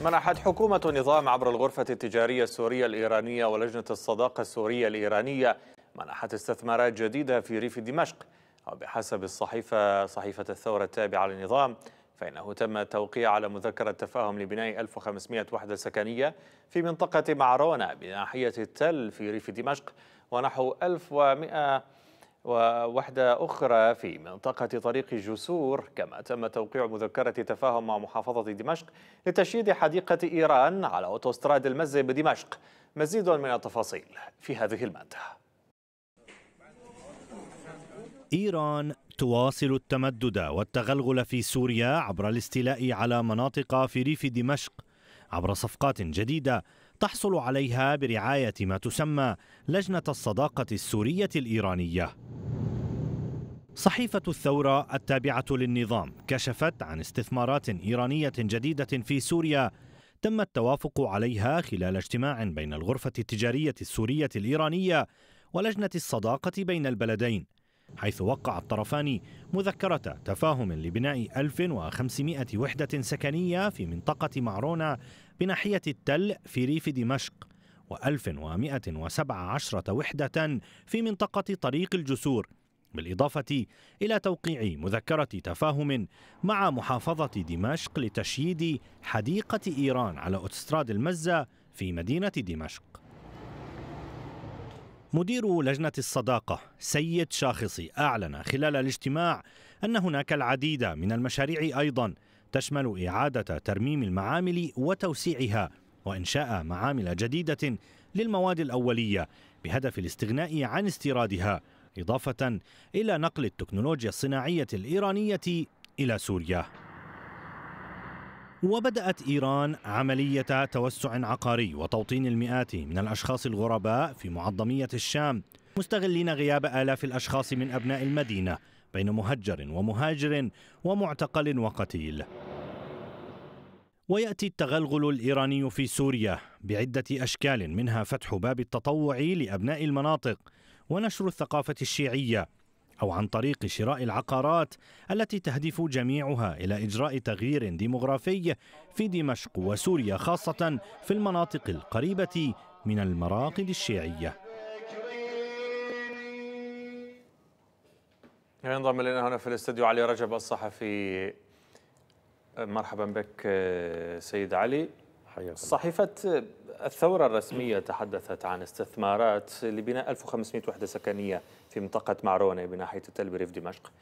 منحت حكومة نظام عبر الغرفة التجارية السورية الإيرانية ولجنة الصداقة السورية الإيرانية منحت استثمارات جديدة في ريف دمشق وبحسب الصحيفة صحيفة الثورة التابعة للنظام فإنه تم التوقيع على مذكرة تفاهم لبناء 1500 وحدة سكنية في منطقة معرونة بناحية التل في ريف دمشق ونحو 1100 ووحدة أخرى في منطقة طريق جسور كما تم توقيع مذكرة تفاهم مع محافظة دمشق لتشييد حديقة إيران على أوتوستراد المزي بدمشق مزيد من التفاصيل في هذه المادة إيران تواصل التمدد والتغلغل في سوريا عبر الاستيلاء على مناطق في ريف دمشق عبر صفقات جديدة تحصل عليها برعاية ما تسمى لجنة الصداقة السورية الإيرانية صحيفة الثورة التابعة للنظام كشفت عن استثمارات إيرانية جديدة في سوريا تم التوافق عليها خلال اجتماع بين الغرفة التجارية السورية الإيرانية ولجنة الصداقة بين البلدين حيث وقع الطرفان مذكرة تفاهم لبناء 1500 وحدة سكنية في منطقة معرونة بناحية التل في ريف دمشق و1117 وحدة في منطقة طريق الجسور بالإضافة إلى توقيع مذكرة تفاهم مع محافظة دمشق لتشييد حديقة إيران على أوتستراد المزة في مدينة دمشق مدير لجنة الصداقة سيد شاخصي أعلن خلال الاجتماع أن هناك العديد من المشاريع أيضا تشمل إعادة ترميم المعامل وتوسيعها وإنشاء معامل جديدة للمواد الأولية بهدف الاستغناء عن استيرادها إضافة إلى نقل التكنولوجيا الصناعية الإيرانية إلى سوريا وبدأت إيران عملية توسع عقاري وتوطين المئات من الأشخاص الغرباء في معظمية الشام مستغلين غياب آلاف الأشخاص من أبناء المدينة بين مهجر ومهاجر ومعتقل وقتيل وياتي التغلغل الايراني في سوريا بعده اشكال منها فتح باب التطوع لابناء المناطق ونشر الثقافه الشيعيه او عن طريق شراء العقارات التي تهدف جميعها الى اجراء تغيير ديموغرافي في دمشق وسوريا خاصه في المناطق القريبه من المراقد الشيعيه. ينضم الينا هنا في الاستديو علي رجب الصحفي مرحبا بك سيد علي صحيفة الثورة الرسمية تحدثت عن استثمارات لبناء 1500 وحدة سكنية في منطقة معرونة بناحية تل بريف دمشق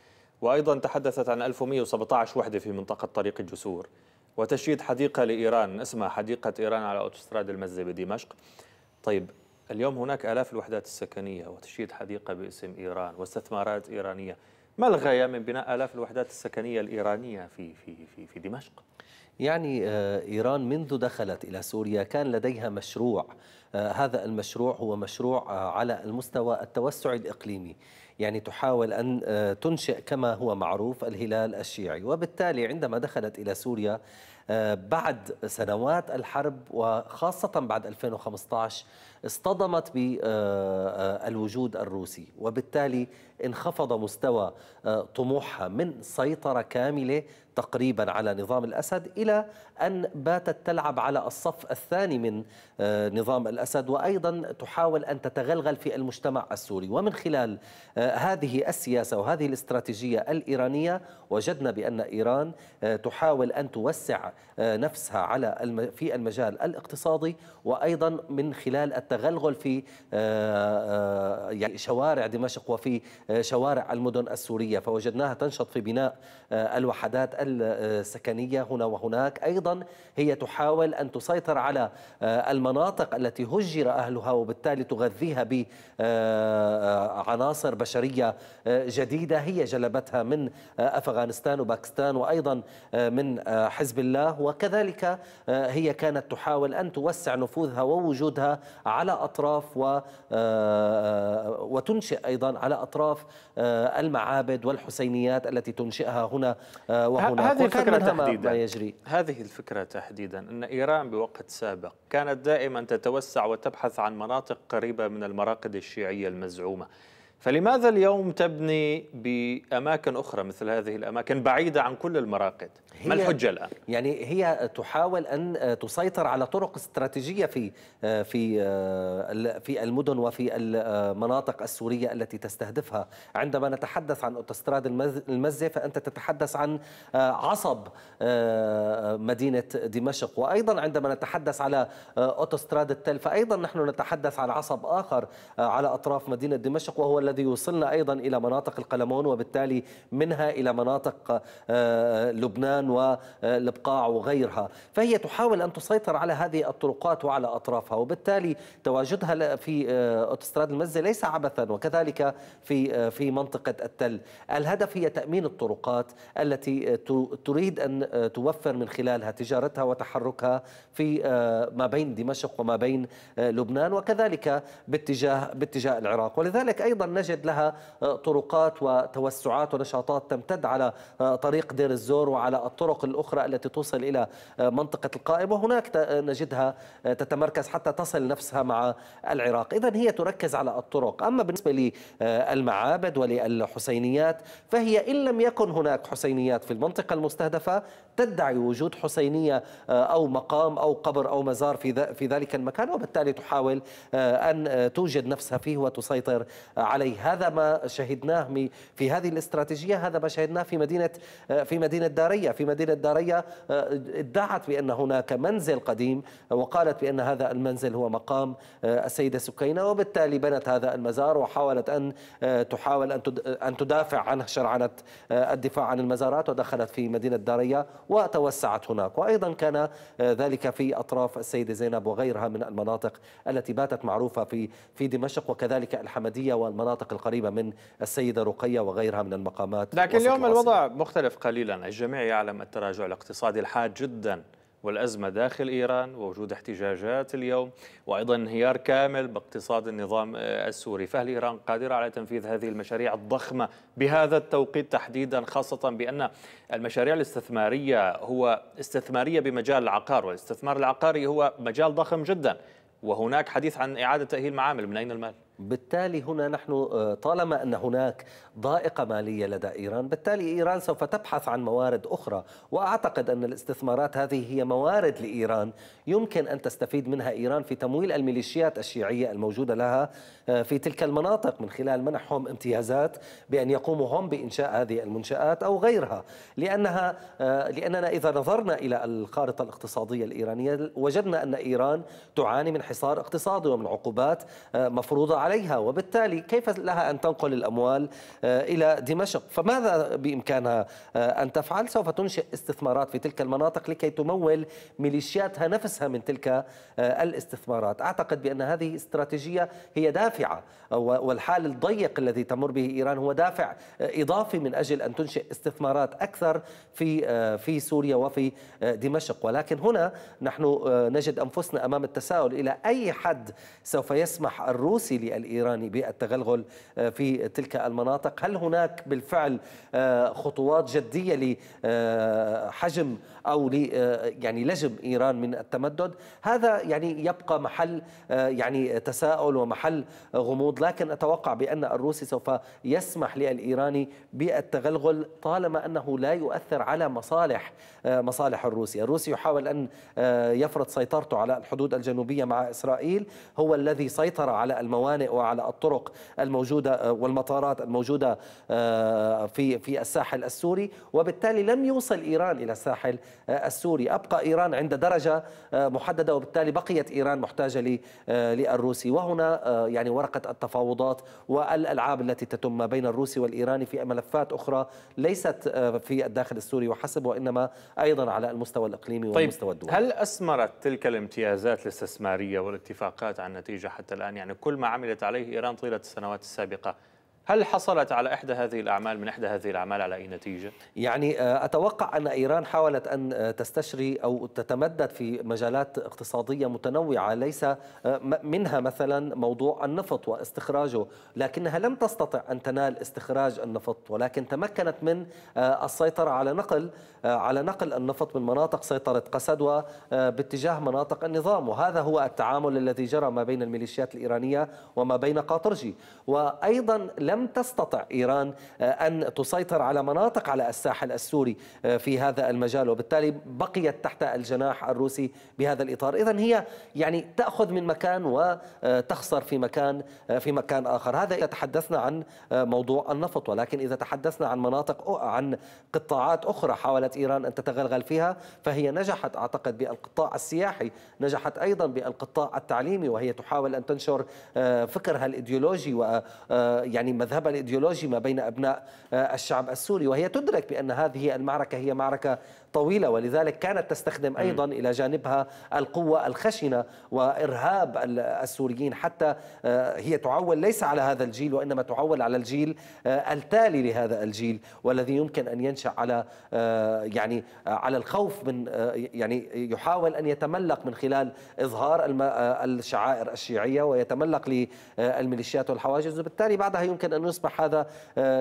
وأيضا تحدثت عن 1117 وحدة في منطقة طريق الجسور وتشييد حديقة لإيران اسمها حديقة إيران على أوتوستراد المزة بدمشق طيب اليوم هناك آلاف الوحدات السكنية وتشييد حديقة باسم إيران واستثمارات إيرانية ما الغاية من بناء آلاف الوحدات السكنية الإيرانية في في في, في دمشق؟ يعني آه، إيران منذ دخلت إلى سوريا كان لديها مشروع آه، هذا المشروع هو مشروع آه، على المستوى التوسع الإقليمي يعني تحاول أن تنشئ كما هو معروف الهلال الشيعي وبالتالي عندما دخلت إلى سوريا بعد سنوات الحرب وخاصة بعد 2015 اصطدمت بالوجود آه، آه، الروسي وبالتالي انخفض مستوى آه، طموحها من سيطرة كاملة تقريبا على نظام الأسد إلى أن باتت تلعب على الصف الثاني من نظام الأسد وأيضا تحاول أن تتغلغل في المجتمع السوري ومن خلال هذه السياسة وهذه الاستراتيجية الإيرانية وجدنا بأن إيران تحاول أن توسع نفسها على في المجال الاقتصادي وايضا من خلال التغلغل في آه، آه، يعني شوارع دمشق وفي آه، شوارع المدن السوريه فوجدناها تنشط في بناء الوحدات السكنيه هنا وهناك ايضا هي تحاول ان تسيطر على المناطق التي هجر اهلها وبالتالي تغذيها بعناصر بشريه جديده هي جلبتها من افغانستان وباكستان وايضا من حزب الله الله وكذلك آه، هي كانت تحاول أن توسع نفوذها ووجودها على أطراف و آه، آه، وتنشئ أيضا على أطراف المعابد والحسينيات التي تنشئها هنا وهناك هذه الفكرة تحديدا ما يجري هذه الفكرة تحديدا أن إيران بوقت سابق كانت دائما تتوسع وتبحث عن مناطق قريبة من المراقد الشيعية المزعومة فلماذا اليوم تبني بأماكن أخرى مثل هذه الأماكن بعيدة عن كل المراقد ما الحجة الآن؟ يعني هي تحاول أن تسيطر على طرق استراتيجية في في في المدن وفي المناطق السورية التي تستهدفها عندما نتحدث عن أوتوستراد المزة فأنت تتحدث عن عصب مدينة دمشق وأيضا عندما نتحدث على أوتوستراد التل فأيضا نحن نتحدث عن عصب آخر على أطراف مدينة دمشق وهو الذي يوصلنا أيضا إلى مناطق القلمون وبالتالي منها إلى مناطق آه، لبنان والبقاع وغيرها فهي تحاول أن تسيطر على هذه الطرقات وعلى أطرافها وبالتالي تواجدها في آه، أوتوستراد المزة ليس عبثا وكذلك في آه، في منطقة التل الهدف هي تأمين الطرقات التي تريد أن توفر من خلالها تجارتها وتحركها في ما بين دمشق وما بين لبنان وكذلك باتجاه باتجاه العراق ولذلك أيضا نجد لها آه، طرقات وتوسعات ونشاطات تمتد على آه، طريق دير الزور وعلى الطرق الأخرى التي توصل إلى آه، منطقة القائم وهناك نجدها تتمركز حتى تصل نفسها مع العراق إذا هي تركز على الطرق أما بالنسبة للمعابد وللحسينيات فهي إن لم يكن هناك حسينيات في المنطقة المستهدفة تدعي وجود حسينية أو مقام أو قبر أو مزار في ذلك المكان وبالتالي تحاول أن توجد نفسها فيه وتسيطر على عليه هذا ما شهدناه في هذه الاستراتيجية هذا ما شهدناه في مدينة آه، في مدينة دارية في مدينة دارية آه، ادعت بأن هناك منزل قديم وقالت بأن هذا المنزل هو مقام آه، السيدة سكينة وبالتالي بنت هذا المزار وحاولت أن تحاول أن تدافع عنه شرعنة الدفاع عن المزارات ودخلت في مدينة دارية وتوسعت هناك وأيضا كان ذلك في أطراف السيدة زينب وغيرها من المناطق التي باتت معروفة في في دمشق وكذلك الحمدية والمناطق المناطق القريبة من السيدة رقية وغيرها من المقامات لكن اليوم الوضع مختلف قليلا الجميع يعلم التراجع الاقتصادي الحاد جدا والأزمة داخل إيران ووجود احتجاجات اليوم وأيضا انهيار كامل باقتصاد النظام السوري فهل إيران قادرة على تنفيذ هذه المشاريع الضخمة بهذا التوقيت تحديدا خاصة بأن المشاريع الاستثمارية هو استثمارية بمجال العقار والاستثمار العقاري هو مجال ضخم جدا وهناك حديث عن إعادة تأهيل معامل من أين المال؟ بالتالي هنا نحن آه، طالما أن هناك ضائقة مالية لدى إيران بالتالي إيران سوف تبحث عن موارد أخرى وأعتقد أن الاستثمارات هذه هي موارد لإيران يمكن أن تستفيد منها إيران في تمويل الميليشيات الشيعية الموجودة لها آه، في تلك المناطق من خلال منحهم امتيازات بأن يقوموا هم بإنشاء هذه المنشآت أو غيرها لأنها آه، لأننا إذا نظرنا إلى الخارطة الاقتصادية الإيرانية وجدنا أن إيران تعاني من حصار اقتصادي ومن عقوبات مفروضة على عليها وبالتالي كيف لها أن تنقل الأموال آه، إلى دمشق فماذا بإمكانها آه، أن تفعل سوف تنشئ استثمارات في تلك المناطق لكي تمول ميليشياتها نفسها من تلك آه، الاستثمارات أعتقد بأن هذه استراتيجية هي دافعة والحال الضيق الذي تمر به إيران هو دافع إضافي من أجل أن تنشئ استثمارات أكثر في في سوريا وفي دمشق ولكن هنا نحن نجد أنفسنا أمام التساؤل إلى أي حد سوف يسمح الروسي الإيراني بالتغلغل آه، في تلك المناطق هل هناك بالفعل آه، خطوات جدية لحجم آه، أو يعني لجم إيران من التمدد هذا يعني يبقى محل يعني تساؤل ومحل غموض لكن أتوقع بأن الروسي سوف يسمح للإيراني بالتغلغل طالما أنه لا يؤثر على مصالح مصالح الروسي الروسي يحاول أن يفرض سيطرته على الحدود الجنوبية مع إسرائيل هو الذي سيطر على الموانئ الموانئ وعلى الطرق الموجودة آه، والمطارات الموجودة آه، في في الساحل السوري وبالتالي لم يوصل إيران إلى الساحل آه، السوري أبقى إيران عند درجة محددة وبالتالي بقيت إيران محتاجة للروسي وهنا يعني ورقة التفاوضات والألعاب التي تتم بين الروسي والإيراني في ملفات أخرى ليست في الداخل السوري وحسب وإنما أيضا على المستوى الإقليمي طيب، والمستوى طيب الدولي هل أثمرت تلك الامتيازات الاستثمارية والاتفاقات عن نتيجة حتى الآن يعني كل ما عمل عملت عليه إيران طيلة السنوات السابقة هل حصلت على إحدى هذه الأعمال من إحدى هذه الأعمال على أي نتيجة؟ يعني آه، أتوقع أن إيران حاولت أن آه، تستشري أو تتمدد في مجالات اقتصادية متنوعة ليس آه، منها مثلا موضوع النفط واستخراجه لكنها لم تستطع أن تنال استخراج النفط ولكن تمكنت من السيطرة على نقل على نقل النفط من مناطق سيطرة قسد وباتجاه مناطق النظام وهذا هو التعامل الذي جرى ما بين الميليشيات الإيرانية وما بين قاطرجي وأيضا لا لم تستطع إيران آه، أن تسيطر على مناطق على الساحل السوري آه، في هذا المجال وبالتالي بقيت تحت الجناح الروسي بهذا الإطار إذا هي يعني تأخذ من مكان وتخسر آه، في مكان في مكان آخر هذا إذا تحدثنا عن موضوع النفط ولكن إذا تحدثنا عن مناطق عن قطاعات أخرى حاولت إيران أن تتغلغل فيها فهي نجحت أعتقد بالقطاع السياحي نجحت أيضا بالقطاع التعليمي وهي تحاول أن تنشر فكرها الإيديولوجي ويعني المذهب الايديولوجي ما بين ابناء آه، الشعب السوري وهي تدرك بان هذه المعركه هي معركه طويلة ولذلك كانت تستخدم أيضا إلى جانبها القوة الخشنة وإرهاب السوريين حتى آه، هي تعول ليس على هذا الجيل وإنما تعول على الجيل آه، التالي لهذا الجيل والذي يمكن أن ينشأ على آه، يعني على الخوف من يعني يحاول أن يتملق من خلال إظهار الشعائر الشيعية ويتملق للميليشيات والحواجز وبالتالي بعدها يمكن أن يصبح هذا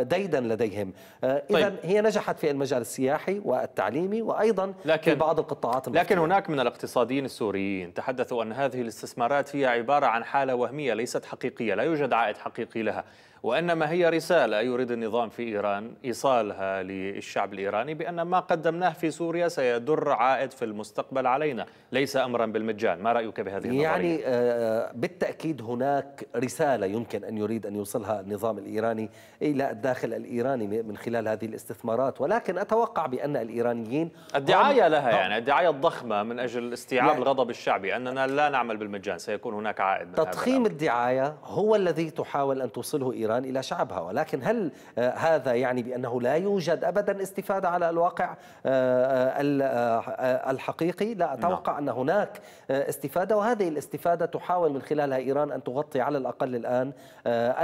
ديدا لديهم إذا طيب. هي نجحت في المجال السياحي والتعليمي وايضا لكن في بعض القطاعات المختلفة. لكن هناك من الاقتصاديين السوريين تحدثوا ان هذه الاستثمارات هي عباره عن حاله وهميه ليست حقيقيه، لا يوجد عائد حقيقي لها، وانما هي رساله يريد النظام في ايران ايصالها للشعب الايراني بان ما قدمناه في سوريا سيدر عائد في المستقبل علينا، ليس امرا بالمجان، ما رايك بهذه النظريه؟ يعني آه، بالتاكيد هناك رساله يمكن ان يريد ان يوصلها النظام الايراني الى الداخل الايراني من خلال هذه الاستثمارات، ولكن اتوقع بان الايرانيين الدعاية لها يعني الدعاية الضخمة من أجل استيعاب يعني الغضب الشعبي أننا لا نعمل بالمجان سيكون هناك عائد من تضخيم الدعاية هو الذي تحاول أن توصله إيران إلى شعبها ولكن هل آه، هذا يعني بأنه لا يوجد أبدا استفادة على الواقع آه، آه، الحقيقي لا نعم. أتوقع أن هناك استفادة وهذه الاستفادة تحاول من خلالها إيران أن تغطي على الأقل الآن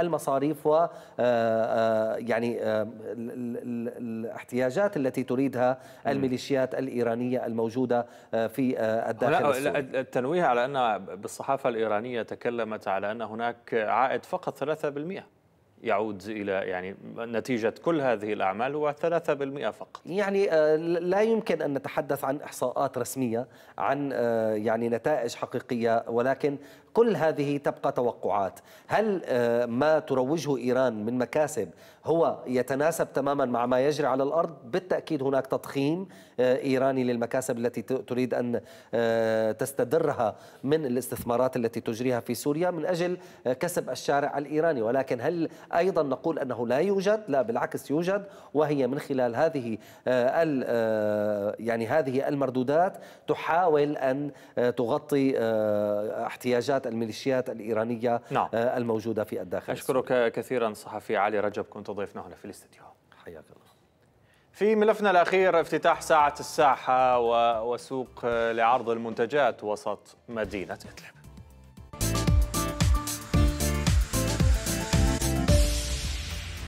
المصاريف و يعني الاحتياجات التي تريدها الميليشيات الميليشيات الإيرانية الموجودة آه، في آه، الداخل لا السوري التنويه على أن بالصحافة الإيرانية تكلمت على أن هناك عائد فقط 3% يعود إلى يعني نتيجة كل هذه الأعمال هو 3% فقط يعني آه، لا يمكن أن نتحدث عن إحصاءات رسمية عن يعني نتائج حقيقية ولكن كل هذه تبقى توقعات هل آه، ما تروجه إيران من مكاسب هو يتناسب تماما مع ما يجري على الأرض بالتأكيد هناك تضخيم آه، إيراني للمكاسب التي تريد أن آه، تستدرها من الاستثمارات التي تجريها في سوريا من أجل كسب الشارع الإيراني ولكن هل أيضا نقول أنه لا يوجد لا بالعكس يوجد وهي من خلال هذه يعني هذه المردودات تحاول أن تغطي احتياجات الميليشيات الإيرانية نعم. آه، الموجودة في الداخل أشكرك كثيرا صحفي علي رجب كنت ضيفنا هنا في الاستديو حياك الله في ملفنا الأخير افتتاح ساعة الساحة وسوق آه، لعرض المنتجات وسط مدينة إدلب